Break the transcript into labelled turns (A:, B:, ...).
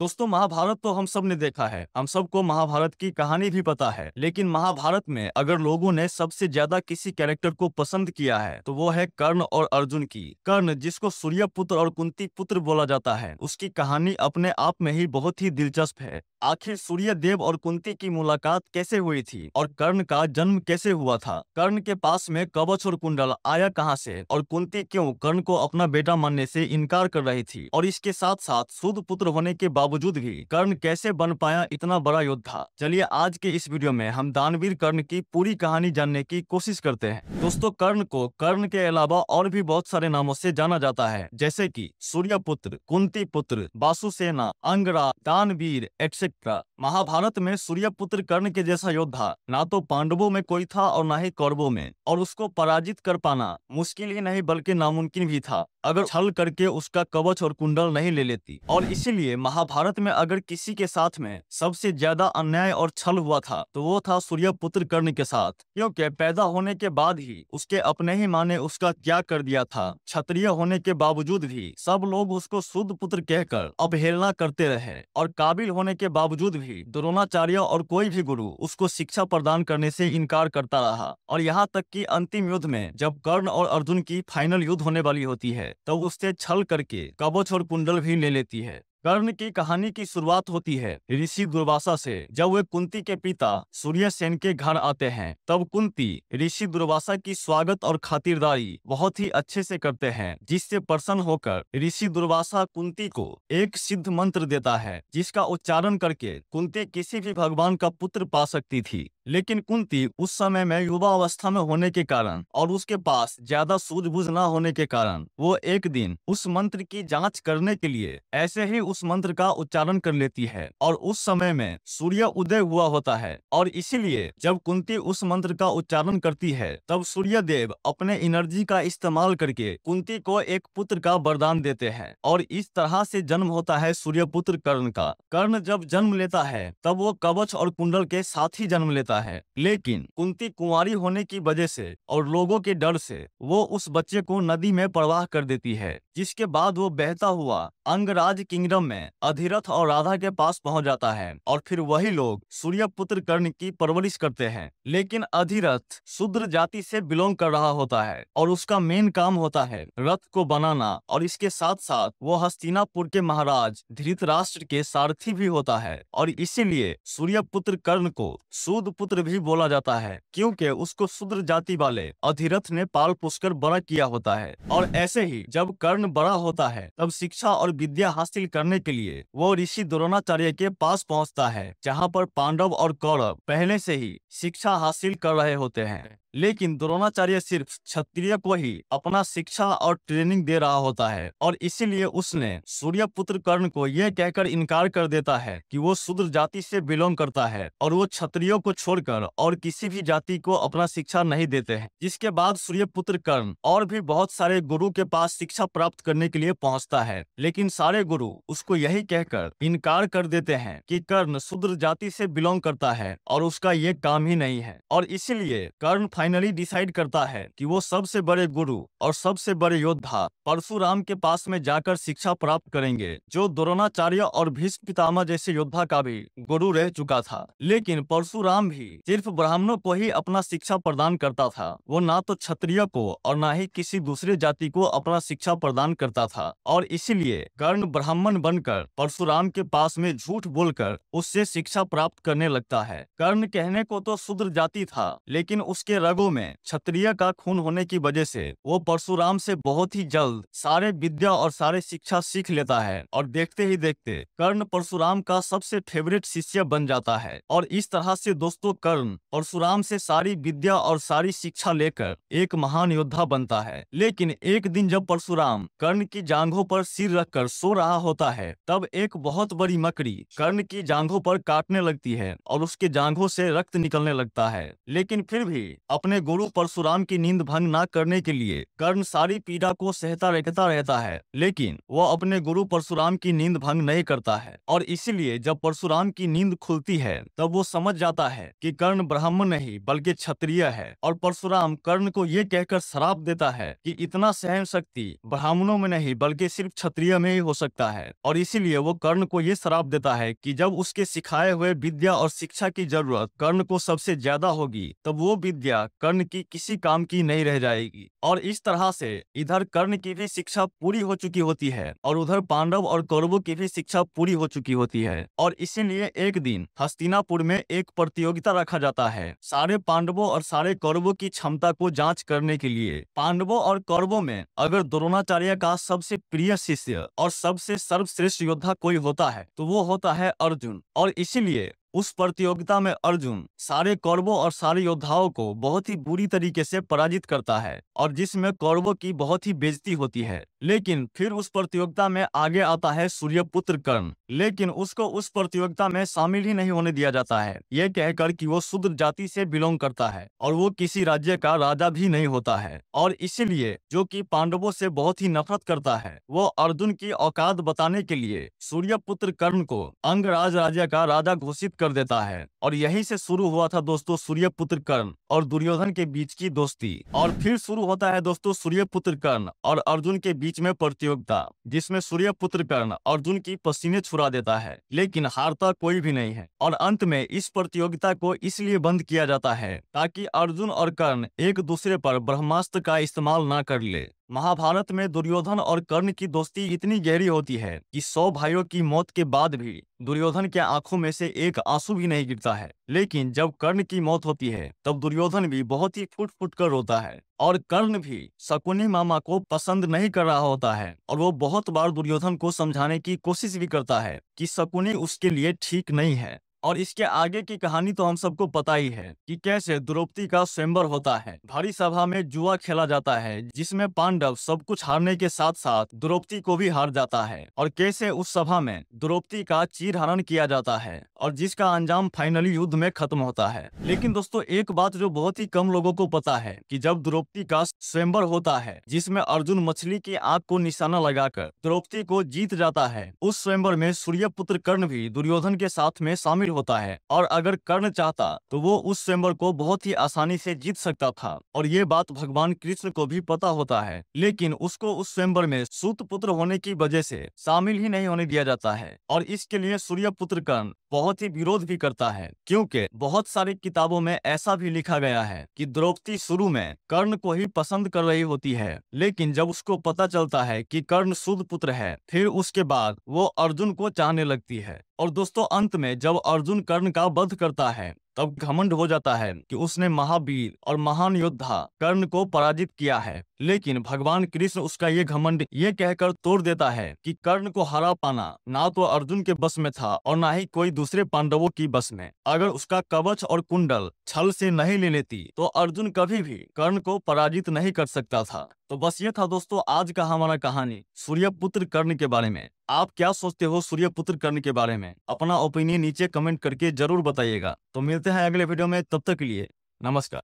A: दोस्तों महाभारत तो हम सब ने देखा है हम सबको महाभारत की कहानी भी पता है लेकिन महाभारत में अगर लोगों ने सबसे ज्यादा किसी कैरेक्टर को पसंद किया है तो वो है कर्ण और अर्जुन की कर्ण जिसको सूर्य पुत्र और कुंती पुत्र बोला जाता है उसकी कहानी अपने आप में ही बहुत ही दिलचस्प है आखिर सूर्य देव और कुंती की मुलाकात कैसे हुई थी और कर्ण का जन्म कैसे हुआ था कर्ण के पास में कवच और कुंडल आया कहाँ से और कुंती क्यों कर्ण को अपना बेटा मानने से इनकार कर रही थी और इसके साथ साथ शुद्ध पुत्र होने के बावजूद बावजूद भी कर्ण कैसे बन पाया इतना बड़ा योद्धा चलिए आज के इस वीडियो में हम दानवीर कर्ण की पूरी कहानी जानने की कोशिश करते हैं दोस्तों कर्ण को कर्ण के अलावा और भी बहुत सारे नामों से जाना जाता है जैसे कि सूर्य पुत्र कुंती पुत्र वासुसेना अंगरा दानवीर एक्सेट्रा महाभारत में सूर्य पुत्र कर्ण के जैसा योद्धा ना तो पांडवों में कोई था और ना ही कौरवों में और उसको पराजित कर पाना मुश्किल ही नहीं बल्कि नामुमकिन भी था अगर छल करके उसका कवच और कुंडल नहीं ले लेती और इसीलिए महाभारत भारत में अगर किसी के साथ में सबसे ज्यादा अन्याय और छल हुआ था तो वो था सूर्य पुत्र कर्ण के साथ क्योंकि पैदा होने के बाद ही उसके अपने ही माँ ने उसका क्या कर दिया था क्षत्रिय होने के बावजूद भी सब लोग उसको शुद्ध पुत्र कहकर अवहेलना करते रहे और काबिल होने के बावजूद भी द्रोणाचार्य और कोई भी गुरु उसको शिक्षा प्रदान करने से इनकार करता रहा और यहाँ तक की अंतिम युद्ध में जब कर्ण और अर्जुन की फाइनल युद्ध होने वाली होती है तब तो उससे छल करके कवच और कुंडल भी ले लेती है कर्ण की कहानी की शुरुआत होती है ऋषि दुर्वासा से जब वे कुंती के पिता सूर्य सेन के घर आते हैं तब कुंती ऋषि दुर्वासा की स्वागत और खातिरदारी बहुत ही अच्छे से करते हैं जिससे प्रसन्न होकर ऋषि दुर्वासा कुंती को एक सिद्ध मंत्र देता है जिसका उच्चारण करके कुंती किसी भी भगवान का पुत्र पा सकती थी लेकिन कुंती उस समय में युवा अवस्था में होने के कारण और उसके पास ज्यादा सूझबूझ न होने के कारण वो एक दिन उस मंत्र की जांच करने के लिए ऐसे ही उस मंत्र का उच्चारण कर लेती है और उस समय में सूर्य उदय हुआ होता है और इसीलिए जब कुंती उस मंत्र का उच्चारण करती है तब सूर्य देव अपने एनर्जी का इस्तेमाल करके कुंती को एक पुत्र का वरदान देते हैं और इस तरह से जन्म होता है सूर्य पुत्र कर्ण का कर्ण जब जन्म लेता है तब वो कवच और कुंडल के साथ ही जन्म लेता है होता है लेकिन कुंती कुंवारी होने की वजह से और लोगों के डर से वो उस बच्चे को नदी में प्रवाह कर देती है जिसके बाद वो बहता हुआ अंगराज किंगडम में अधिरथ और राधा के पास पहुंच जाता है और फिर वही लोग सूर्य पुत्र कर्ण की परवरिश करते हैं लेकिन अधिरथ शुद्र जाति से बिलोंग कर रहा होता है और उसका मेन काम होता है रथ को बनाना और इसके साथ साथ वो हस्तिनापुर के महाराज धृतराष्ट्र के सारथी भी होता है और इसीलिए सूर्य पुत्र कर्ण को सूद शूद्र भी बोला जाता है क्योंकि उसको शूद्र जाति वाले अधिरथ ने पाल पुष्कर बड़ा किया होता है और ऐसे ही जब कर्ण बड़ा होता है तब शिक्षा और विद्या हासिल करने के लिए वो ऋषि द्रोणाचार्य के पास पहुँचता है जहाँ पर पांडव और कौरव पहले से ही शिक्षा हासिल कर रहे होते हैं लेकिन द्रोणाचार्य सिर्फ क्षत्रिय को ही अपना शिक्षा और ट्रेनिंग दे रहा होता है और इसीलिए उसने सूर्य पुत्र कर्ण को यह कहकर इनकार कर देता है कि वो शूद्र जाति से बिलोंग करता है और वो क्षत्रियो को छोड़कर और किसी भी जाति को अपना शिक्षा नहीं देते हैं जिसके बाद सूर्य पुत्र कर्ण और भी बहुत सारे गुरु के पास शिक्षा प्राप्त करने के लिए पहुँचता है लेकिन सारे गुरु उसको यही कहकर इनकार कर देते हैं की कर्ण शूद्र जाति से बिलोंग करता है और उसका ये काम ही नहीं है और इसीलिए कर्ण फाइनली डिसाइड करता है कि वो सबसे बड़े गुरु और सबसे बड़े योद्धा परशुराम के पास में जाकर शिक्षा प्राप्त करेंगे जो द्रोणाचार्य और भीष्म पितामह जैसे योद्धा का भी गुरु रह चुका था लेकिन परशुराम भी सिर्फ ब्राह्मणों को ही अपना शिक्षा प्रदान करता था वो ना तो क्षत्रिय को और ना ही किसी दूसरे जाति को अपना शिक्षा प्रदान करता था और इसीलिए कर्ण ब्राह्मण बनकर परशुराम के पास में झूठ बोलकर उससे शिक्षा प्राप्त करने लगता है कर्ण कहने को तो शुद्र जाति था लेकिन उसके रगों में क्षत्रिय का खून होने की वजह से वो परशुराम से बहुत ही जल्द सारे विद्या और सारे शिक्षा सीख लेता है और देखते ही देखते कर्ण परशुराम का सबसे फेवरेट शिष्य बन जाता है और इस तरह से दोस्तों कर्ण परशुराम से सारी विद्या और सारी शिक्षा लेकर एक महान योद्धा बनता है लेकिन एक दिन जब परशुराम कर्ण की जांघों पर सिर रखकर सो रहा होता है तब एक बहुत बड़ी मकड़ी कर्ण की जांघों पर काटने लगती है और उसके जांघों से रक्त निकलने लगता है लेकिन फिर भी अपने गुरु परशुराम की नींद भंग न करने के लिए कर्ण सारी पीड़ा को सहता रहता रहता है लेकिन वह अपने गुरु परशुराम की नींद भंग नहीं करता है और इसीलिए जब परशुराम की नींद खुलती है तब वो समझ जाता है कि कर्ण ब्राह्मण नहीं बल्कि क्षत्रिय है और परशुराम कर्ण को ये कहकर शराब देता है कि इतना सहन शक्ति ब्राह्मणों में नहीं बल्कि सिर्फ क्षत्रिय में ही हो सकता है और इसीलिए वो कर्ण को ये शराब देता है कि जब उसके सिखाए हुए विद्या और शिक्षा की जरूरत कर्ण को सबसे ज्यादा होगी तब वो विद्या कर्ण की किसी काम की नहीं रह जाएगी और इस तरह से इधर कर्ण की भी शिक्षा पूरी हो चुकी होती है और उधर पांडव और कौरवों की भी शिक्षा पूरी हो चुकी होती है और इसीलिए एक दिन हस्तिनापुर में एक प्रतियोगिता रखा जाता है सारे पांडवों और सारे कौरवों की क्षमता को जाँच करने के लिए पांडवों और कौरवों में अगर द्रोणाचार्य का सबसे प्रिय शिष्य और सबसे सर्वश्रेष्ठ योद्धा कोई होता है तो वो होता है अर्जुन और इसीलिए उस प्रतियोगिता में अर्जुन सारे कौरवों और सारे योद्धाओं को बहुत ही बुरी तरीके से पराजित करता है और जिसमें कौरवों की बहुत ही बेजती होती है लेकिन फिर उस प्रतियोगिता में आगे आता है सूर्यपुत्र कर्ण लेकिन उसको उस प्रतियोगिता में शामिल ही नहीं होने दिया जाता है ये कहकर कि वो शुद्ध जाति से बिलोंग करता है और वो किसी राज्य का राजा भी नहीं होता है और इसीलिए जो कि पांडवों से बहुत ही नफरत करता है वो अर्जुन की औकात बताने के लिए सूर्यपुत्र कर्ण को अंग राज्य का राजा घोषित कर देता है और यहीं से शुरू हुआ था दोस्तों सूर्य पुत्र कर्ण और दुर्योधन के बीच की दोस्ती और फिर शुरू होता है दोस्तों सूर्य पुत्र कर्ण और अर्जुन के बीच में प्रतियोगिता जिसमें पुत्र कर्ण अर्जुन की पसीने छुरा देता है लेकिन हारता कोई भी नहीं है और अंत में इस प्रतियोगिता को इसलिए बंद किया जाता है ताकि अर्जुन और कर्ण एक दूसरे पर ब्रह्मास्त्र का इस्तेमाल न कर ले महाभारत में दुर्योधन और कर्ण की दोस्ती इतनी गहरी होती है कि सौ भाइयों की मौत के बाद भी दुर्योधन के आंखों में से एक आंसू भी नहीं गिरता है लेकिन जब कर्ण की मौत होती है तब दुर्योधन भी बहुत ही फुट फुट कर रोता है और कर्ण भी शकुनी मामा को पसंद नहीं कर रहा होता है और वो बहुत बार दुर्योधन को समझाने की कोशिश भी करता है कि शकुनी उसके लिए ठीक नहीं है और इसके आगे की कहानी तो हम सबको पता ही है कि कैसे द्रौपदी का स्वयंवर होता है भारी सभा में जुआ खेला जाता है जिसमें पांडव सब कुछ हारने के साथ साथ द्रौपदी को भी हार जाता है और कैसे उस सभा में द्रौपदी का चीरहरण किया जाता है और जिसका अंजाम फाइनली युद्ध में खत्म होता है लेकिन दोस्तों एक बात जो बहुत ही कम लोगों को पता है की जब द्रौपदी का स्वयंवर होता है जिसमे अर्जुन मछली की आग को निशाना लगाकर द्रौपदी को जीत जाता है उस स्वयंवर में सूर्य पुत्र कर्ण भी दुर्योधन के साथ में शामिल होता है और अगर कर्ण चाहता तो वो उस स्वयं को बहुत ही आसानी से जीत सकता था और ये बात भगवान कृष्ण को भी पता होता है लेकिन उसको उस स्वयं में सूत पुत्र होने की वजह से शामिल ही नहीं होने दिया जाता है और इसके लिए सूर्य पुत्र कर्ण बहुत ही विरोध भी करता है क्योंकि बहुत सारी किताबों में ऐसा भी लिखा गया है कि द्रौपदी शुरू में कर्ण को ही पसंद कर रही होती है लेकिन जब उसको पता चलता है कि कर्ण शुद्ध पुत्र है फिर उसके बाद वो अर्जुन को चाहने लगती है और दोस्तों अंत में जब अर्जुन कर्ण का वध करता है तब घमंड हो जाता है कि उसने महावीर और महान योद्धा कर्ण को पराजित किया है लेकिन भगवान कृष्ण उसका ये घमंड ये कहकर तोड़ देता है कि कर्ण को हरा पाना ना तो अर्जुन के बस में था और ना ही कोई दूसरे पांडवों की बस में अगर उसका कवच और कुंडल छल से नहीं ले लेती तो अर्जुन कभी भी कर्ण को पराजित नहीं कर सकता था तो बस ये था दोस्तों आज का हमारा कहानी सूर्यपुत्र कर्ण के बारे में आप क्या सोचते हो सूर्यपुत्र कर्ण के बारे में अपना ओपिनियन नीचे कमेंट करके जरूर बताइएगा तो मिलते हैं अगले वीडियो में तब तक के लिए नमस्कार